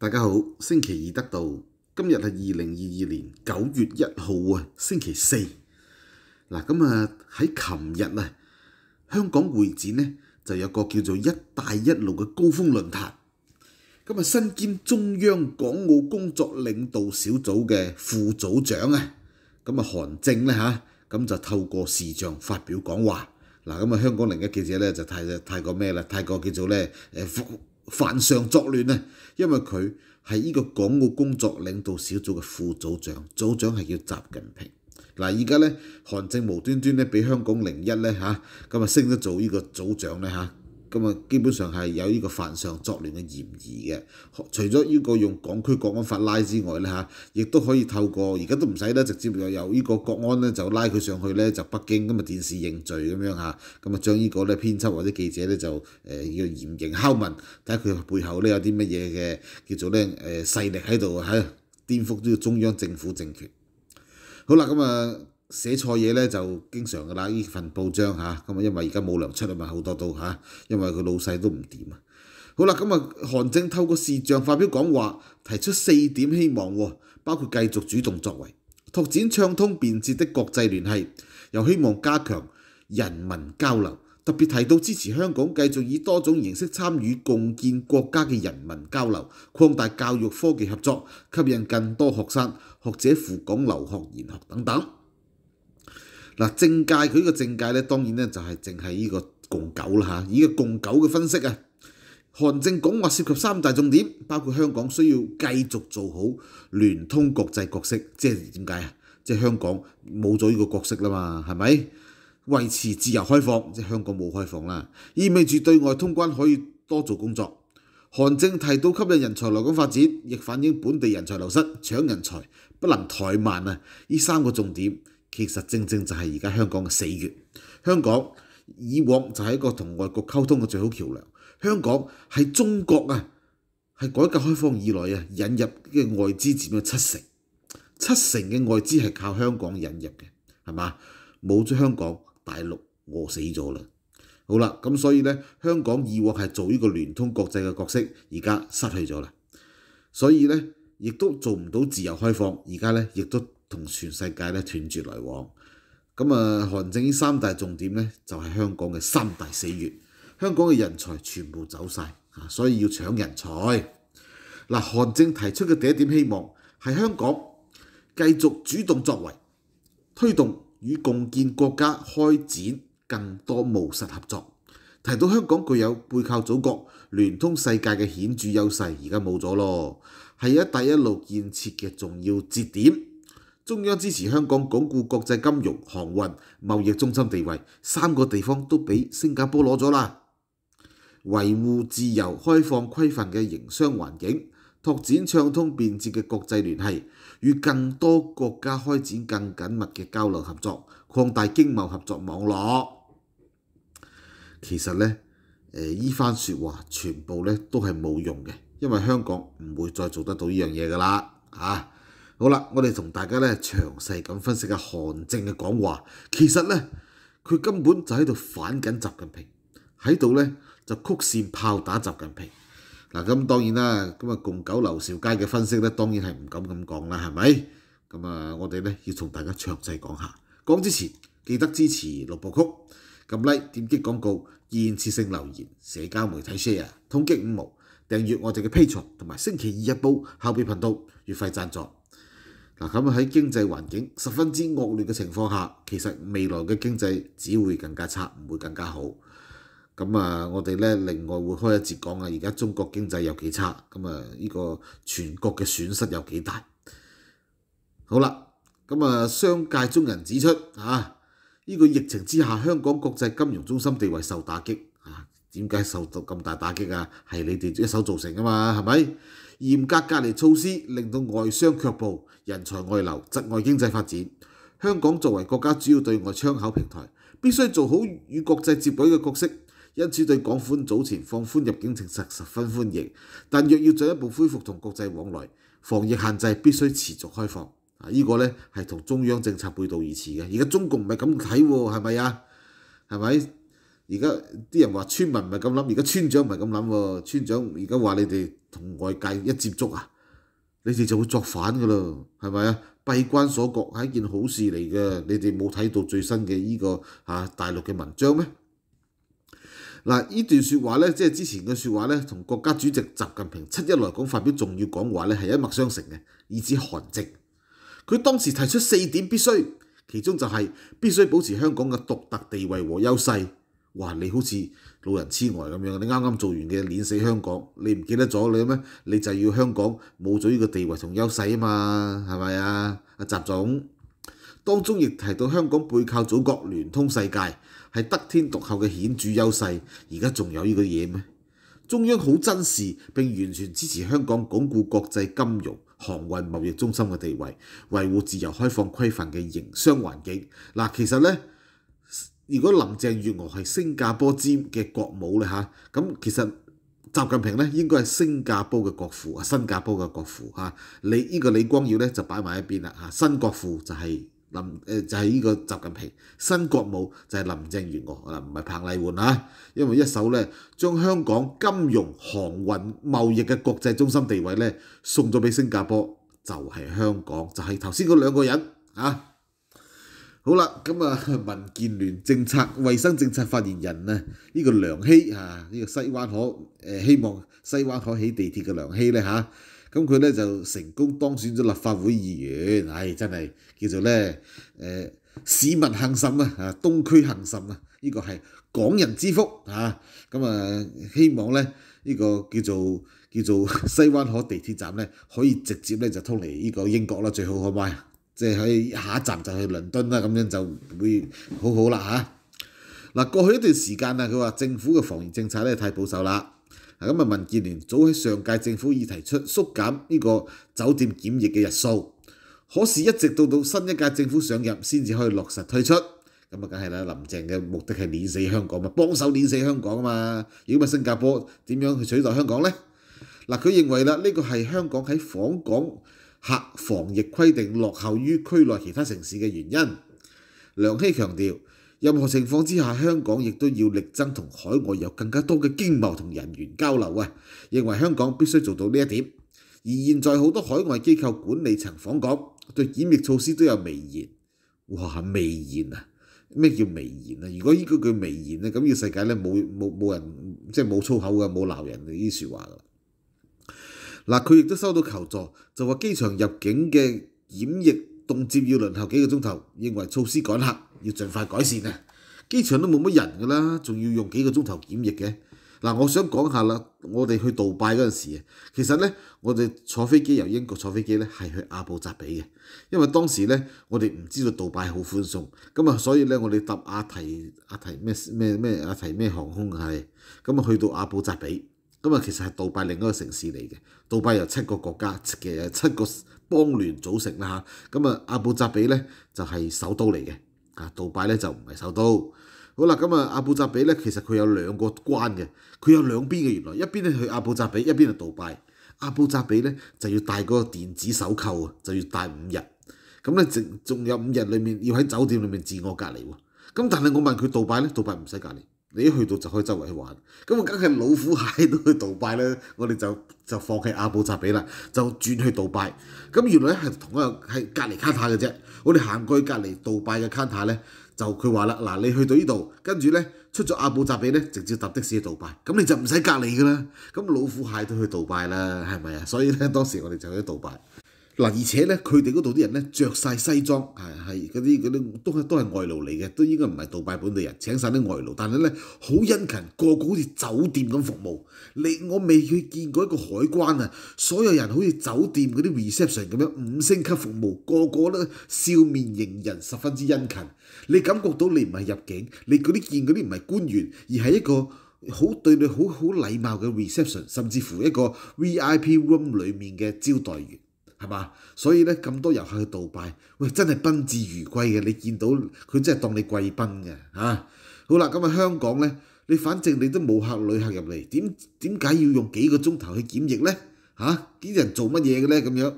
大家好，星期二得到今日係二零二二年九月一號啊，星期四。嗱，咁啊喺琴日啊，香港會展咧就有個叫做「一带一路」嘅高峰論壇。咁啊，身兼中央港澳工作領導小組嘅副組長啊，咁啊韓正咧吓，咁就透過視像發表講話。嗱，咁啊香港另一記者咧就太太過咩啦？太過叫做咧誒。犯上作亂呢？因為佢係呢個港澳工作領導小組嘅副組長，組長係叫習近平。嗱，而家咧，韓正無端端咧，俾香港零一咧嚇，咁啊升咗做呢個組長咧嚇。咁啊，基本上係有呢個犯上作亂嘅嫌疑嘅。除咗呢個用港區國安法拉之外咧嚇，亦都可以透過而家都唔使咧，直接由由依個國安咧就拉佢上去咧就北京咁啊電視認罪咁樣嚇。咁啊將呢個咧編輯或者記者咧就誒要嚴刑拷問，睇下佢背後咧有啲乜嘢嘅叫做咧誒勢力喺度喺顛覆呢個中央政府政權。好啦，咁啊～寫錯嘢咧就經常噶啦！依份報章嚇咁啊，因為而家冇流出啊嘛，好多都嚇，因為佢老細都唔掂啊。好啦，咁啊，韓正透過視像發表講話，提出四點希望，包括繼續主動作為，拓展暢通便捷的國際聯繫，又希望加強人民交流。特別提到支持香港繼續以多種形式參與共建國家嘅人民交流，擴大教育科技合作，吸引更多學生學者赴港留學研學等等。嗱政界佢呢個政界咧，當然咧就係淨係呢個共九啦嚇，以個共九嘅分析啊，韓正講話涉及三大重點，包括香港需要繼續做好聯通國際角色，即係點解啊？即係香港冇咗呢個角色啦嘛，係咪？維持自由開放，即係香港冇開放啦，意味住對外通關可以多做工作。韓正提到吸引人才來港發展，亦反映本地人才流失，搶人才不能怠慢啊！依三個重點。其實正正就係而家香港嘅死穴。香港以往就係一個同外國溝通嘅最好橋梁。香港係中國啊，係改革開放以來啊，引入嘅外資佔咗七成，七成嘅外資係靠香港引入嘅，係嘛？冇咗香港，大陸餓死咗啦。好啦，咁所以咧，香港以往係做呢個聯通國際嘅角色，而家失去咗啦。所以咧，亦都做唔到自由開放，而家咧亦都。同全世界咧斷絕來往，咁啊，韓正呢三大重點咧就係香港嘅三大死穴，香港嘅人才全部走曬啊，所以要搶人才。嗱，韓正提出嘅第一點希望係香港繼續主動作為，推動與共建國家開展更多務實合作。提到香港具有背靠祖國、聯通世界嘅顯著優勢，而家冇咗咯，係一帶一路建設嘅重要節點。中央支持香港鞏固國際金融、航運、貿易中心地位，三個地方都俾新加坡攞咗啦。維護自由、開放、規範嘅營商環境，拓展暢通便捷嘅國際聯繫，與更多國家開展更緊密嘅交流合作，擴大經貿合作網絡。其實呢，誒依番説話全部咧都係冇用嘅，因為香港唔會再做得到依樣嘢㗎啦，嚇。好啦，我哋同大家咧詳細咁分析下韓正嘅講話，其實咧佢根本就喺度反緊習近平，喺度咧就曲線炮打習近平嗱。咁當然啦，咁啊共九劉兆佳嘅分析咧，當然係唔敢咁講啦，係咪？咁啊，我哋咧要同大家詳細講下。講之前記得支持六部曲，撳 Like、點擊廣告、現時性留言、社交媒體 Share、通擊五毛、訂閱我哋嘅 P. C. 同埋星期二日報後備頻道月費贊助。嗱咁喺經濟環境十分之惡劣嘅情況下，其實未來嘅經濟只會更加差，唔會更加好。咁啊，我哋咧另外會開一節講啊，而家中國經濟有幾差，咁啊呢個全國嘅損失有幾大。好啦，咁啊商界中人指出啊，依個疫情之下，香港國際金融中心地位受打擊。點解受到咁大打擊啊？係你哋一手造成噶嘛？係咪嚴格隔離措施令到外商卻步、人才外流、窒礙經濟發展？香港作為國家主要對外窗口平台，必須做好與國際接軌嘅角色。因此，對港款早前放寬入境政策十分歡迎。但若要進一步恢復同國際往來，防疫限制必須持續開放。啊！依個咧係同中央政策背道而馳嘅。而家中共唔係咁睇喎，係咪啊？係咪？而家啲人話村民唔係咁諗，而家村長唔係咁諗喎。村長而家話你哋同外界一接觸啊，你哋就會作反噶咯，係咪啊？閉關鎖國係一件好事嚟嘅，你哋冇睇到最新嘅呢個嚇大陸嘅文章咩？嗱，呢段説話咧，即係之前嘅説話咧，同國家主席習近平七一來講發表重要講話咧，係一脈相承嘅，以指韓靜。佢當時提出四點必須，其中就係必須保持香港嘅獨特地位和優勢。哇！你好似老人痴呆咁樣，你啱啱做完嘅碾死香港，你唔記得咗你咩？你就要香港冇咗呢個地位同優勢啊嘛，係咪啊？阿習總當中亦提到香港背靠祖國聯通世界係得天獨厚嘅顯著優勢，而家仲有呢個嘢咩？中央好珍視並完全支持香港鞏固國際金融、航運貿易中心嘅地位，維護自由開放規範嘅營商環境。嗱，其實咧。如果林鄭月娥係新加坡之嘅國母咧嚇，咁其實習近平咧應該係新加坡嘅國父啊，新加坡嘅國父嚇。李呢個李光耀咧就擺埋一邊啦嚇，新國父就係林誒就係呢個習近平，新國母就係林鄭月娥啊，唔係彭麗媛啊。因為一手咧將香港金融、航運、貿易嘅國際中心地位咧送咗俾新加坡，就係香港，就係頭先嗰兩個人嚇。好啦，咁啊，民建聯政策、衞生政策發言人啊，呢個梁希啊，呢個西灣河誒希望西灣河起地鐵嘅梁希咧嚇，咁佢咧就成功當選咗立法會議員，唉，真係叫做咧誒市民幸甚啊，啊，東區幸甚啊，呢個係港人之福啊，咁啊希望咧呢個叫做叫做西灣河地鐵站咧，可以直接咧就通嚟呢個英國啦，最好可買。即係喺下一站就去倫敦啦，咁樣就會好好啦嚇。嗱，過去一段時間啊，佢話政府嘅防疫政策咧太保守啦。咁啊，民建聯早喺上屆政府已提出縮減呢個酒店檢疫嘅日數，可是一直到到新一屆政府上任先至可以落實推出。咁啊，梗係啦，林鄭嘅目的係碾死香港嘛，幫手碾死香港嘛。如果咪新加坡點樣去取代香港呢？嗱，佢認為啦，呢個係香港喺訪港。客防疫規定落後於區內其他城市嘅原因，梁希強調，任何情況之下香港亦都要力爭同海外有更加多嘅經貿同人員交流啊！認為香港必須做到呢一點。而現在好多海外機構管理層訪港，對掩滅措施都有微言，哇！微言啊？咩叫微言啊？如果依句叫微言咧，咁要世界咧冇冇冇人即係冇粗口嘅，冇鬧人嘅啲説話。嗱，佢亦都收到求助，就話機場入境嘅檢疫動接要輪候幾個鐘頭，認為措施趕客要盡快改善啊！機場都冇乜人㗎啦，仲要用幾個鐘頭檢疫嘅。嗱，我想講下啦，我哋去杜拜嗰陣時啊，其實咧我哋坐飛機由英國坐飛機咧係去阿布扎比嘅，因為當時咧我哋唔知道杜拜好寬鬆，咁啊所以咧我哋搭阿提阿提咩咩咩阿提咩航空係，咁啊去到阿布扎比。咁啊，其實係杜拜另一個城市嚟嘅。杜拜由七個國家嘅七個邦聯組成啦嚇。咁啊，阿布扎比咧就係首都嚟嘅。啊，杜拜咧就唔係首都。好啦，咁啊，阿布扎比咧其實佢有兩個關嘅，佢有兩邊嘅原來，一邊咧去阿布扎比，一邊係杜拜。阿布扎比咧就要戴嗰個電子手扣啊，就要戴五日。咁咧，仲仲有五日裡面要喺酒店裡面自我隔離喎。咁但係我問佢杜拜咧，杜拜唔使隔離。你一去到就可以周圍去玩，咁啊梗係老虎蟹都去杜拜咧，我哋就就放棄阿布扎比啦，就轉去杜拜。咁原來咧係同一個係隔離卡塔嘅啫，我哋行過去隔離杜拜嘅卡塔咧，就佢話啦，嗱你去到呢度，跟住咧出咗阿布扎比咧，直接搭的士去杜拜，咁你就唔使隔離噶啦，咁老虎蟹都去杜拜啦，係咪啊？所以咧當時我哋就去咗杜拜。嗱，而且咧，佢哋嗰度啲人咧著曬西裝，係係嗰啲嗰啲都係都係外勞嚟嘅，都應該唔係杜拜本地人，請曬啲外勞。但係咧，好殷勤，個個好似酒店咁服務。你我未去見過一個海關啊，所有人好似酒店嗰啲 reception 咁樣五星級服務，個個咧笑面迎人，十分之殷勤。你感覺到你唔係入境，你嗰啲見嗰啲唔係官員，而係一個好對你好好禮貌嘅 reception，甚至乎一個 VIP room 里面嘅招待員。係嘛？所以咧咁多遊客去杜拜，喂，真係賓至如歸嘅。你見到佢真係當你貴賓嘅嚇。好啦，咁啊香港咧，你反正你都冇客旅客入嚟，點點解要用幾個鐘頭去檢疫咧？嚇，啲人做乜嘢嘅咧？咁樣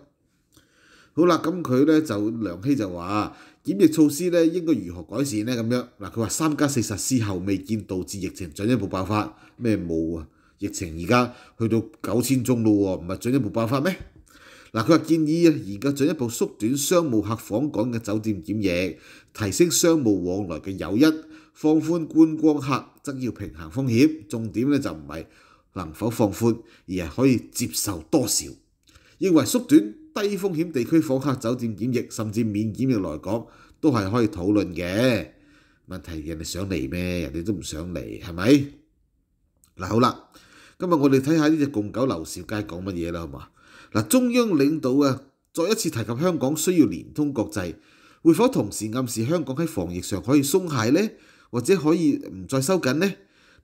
好啦，咁佢咧就梁希就話檢疫措施咧應該如何改善咧？咁樣嗱，佢話三加四十施後未見導致疫情進一步爆發，咩冇啊？疫情而家去到九千宗咯喎，唔係進一步爆發咩？嗱，佢話建議啊，研究進一步縮短商務客訪港嘅酒店檢疫，提升商務往來嘅友誼。放寬觀光客則要平衡風險，重點咧就唔係能否放寬，而係可以接受多少。認為縮短低風險地區訪客酒店檢疫甚至免檢疫來港，都係可以討論嘅。問題人哋想嚟咩？人哋都唔想嚟，係咪？嗱，好啦，今日我哋睇下呢只共狗劉少佳講乜嘢啦，好嘛？嗱，中央領導啊，再一次提及香港需要連通國際，會否同時暗示香港喺防疫上可以鬆懈呢？或者可以唔再收緊呢？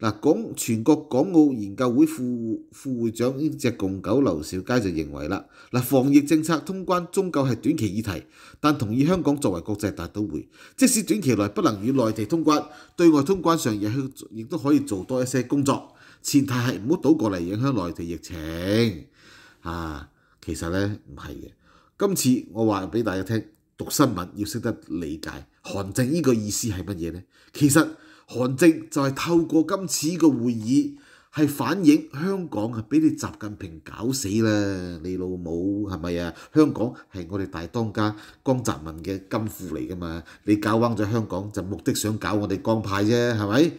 嗱，港全國港澳研究會副副會長呢只共狗劉小佳就認為啦，嗱，防疫政策通關終究係短期議題，但同意香港作為國際大都會，即使短期內不能與內地通關，對外通關上亦亦都可以做多一些工作，前提係唔好倒過嚟影響內地疫情，啊！其實咧唔係嘅，今次我話俾大家聽，讀新聞要識得理解韓正呢個意思係乜嘢咧？其實韓正就係透過今次呢個會議係反映香港啊，俾你習近平搞死啦！你老母係咪啊？香港係我哋大當家江澤民嘅金庫嚟噶嘛？你搞彎咗香港，就目的想搞我哋江派啫，係咪？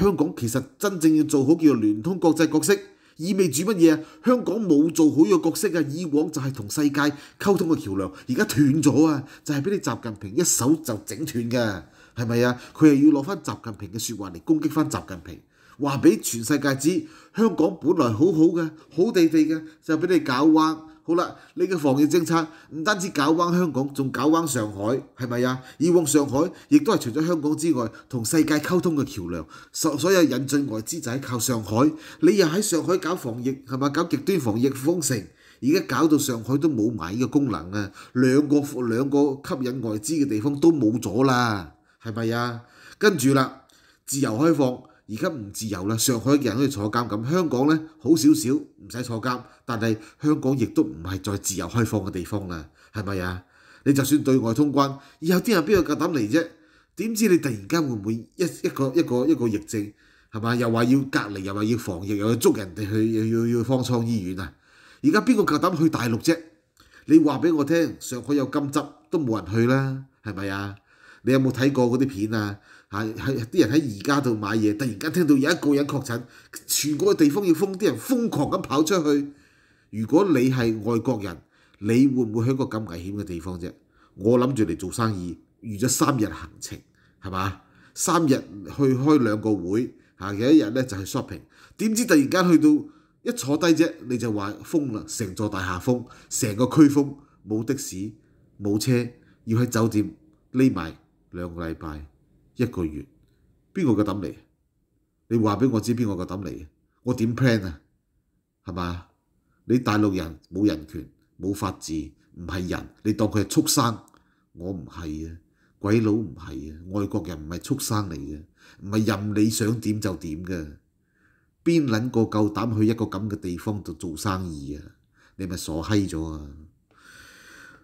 香港其實真正要做好叫聯通國際角色。意味住乜嘢啊？香港冇做好個角色啊！以往就係同世界溝通嘅橋梁，而家斷咗啊！就係俾你習近平一手就整斷嘅，係咪啊？佢又要攞翻習近平嘅説話嚟攻擊翻習近平，話俾全世界知香港本來好好嘅，好地地嘅，就俾你搞屈。好啦，你嘅防疫政策唔單止搞彎香港，仲搞彎上海，係咪啊？以往上海亦都係除咗香港之外，同世界溝通嘅橋梁，所所有引進外資就係靠上海。你又喺上海搞防疫，係咪搞極端防疫封城，而家搞到上海都冇買呢個功能啊！兩個兩個吸引外資嘅地方都冇咗啦，係咪啊？跟住啦，自由開放。而家唔自由啦，上海嘅人可以坐監咁，香港咧好少少，唔使坐監，但係香港亦都唔係再自由開放嘅地方啦，係咪啊？你就算對外通關，以有啲人邊個夠膽嚟啫？點知你突然間會唔會一一個一個一個疫症係嘛？又話要隔離，又話要防疫，又要捉人哋去，又要要方倉醫院啊！而家邊個夠膽去大陸啫？你話俾我聽，上海有金執都冇人去啦，係咪啊？你有冇睇過嗰啲片啊？嚇，啲人喺而家度買嘢，突然間聽到有一個人確診，全國嘅地方要封，啲人瘋狂咁跑出去。如果你係外國人，你會唔會喺個咁危險嘅地方啫？我諗住嚟做生意，預咗三日行程，係嘛？三日去開兩個會，嚇，有一日咧就去 shopping。點知突然間去到一坐低啫，你就話封啦，成座大廈封，成個區封，冇的士，冇車，要喺酒店匿埋。兩個禮拜一個月，邊個夠膽嚟？你話俾我知邊個夠膽嚟？我點 plan 啊？係嘛？你大陸人冇人權，冇法治，唔係人，你當佢係畜生？我唔係啊，鬼佬唔係啊，外國人唔係畜生嚟嘅，唔係任你想點就點嘅。邊撚個夠膽去一個咁嘅地方度做生意啊？你咪傻閪咗啊！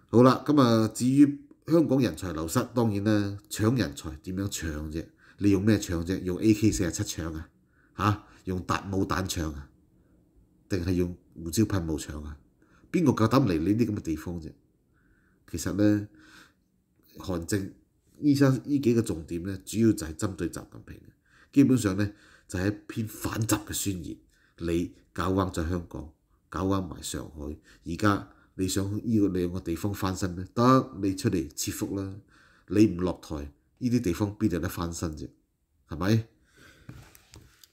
好啦，咁啊，至於。香港人才流失，當然啦，搶人才點樣搶啫？你用咩搶啫？用 AK 四7七搶啊？嚇？用突務彈搶啊？定係用胡椒噴霧搶啊？邊個夠膽嚟呢啲咁嘅地方啫？其實咧，韓正醫生依幾個重點咧，主要就係針對習近平嘅，基本上咧就係一篇反習嘅宣言。你搞彎咗香港，搞彎埋上海，而家。你想呢個兩個地方翻身咩？得你出嚟切福啦！你唔落台，呢啲地方邊度得翻身啫？係咪？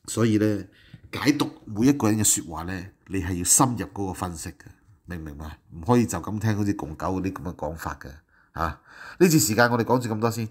所以咧，解讀每一個人嘅説話咧，你係要深入嗰個分析嘅，明唔明白？唔可以就咁聽好似共狗嗰啲咁嘅講法嘅。啊，呢次時間我哋講住咁多先。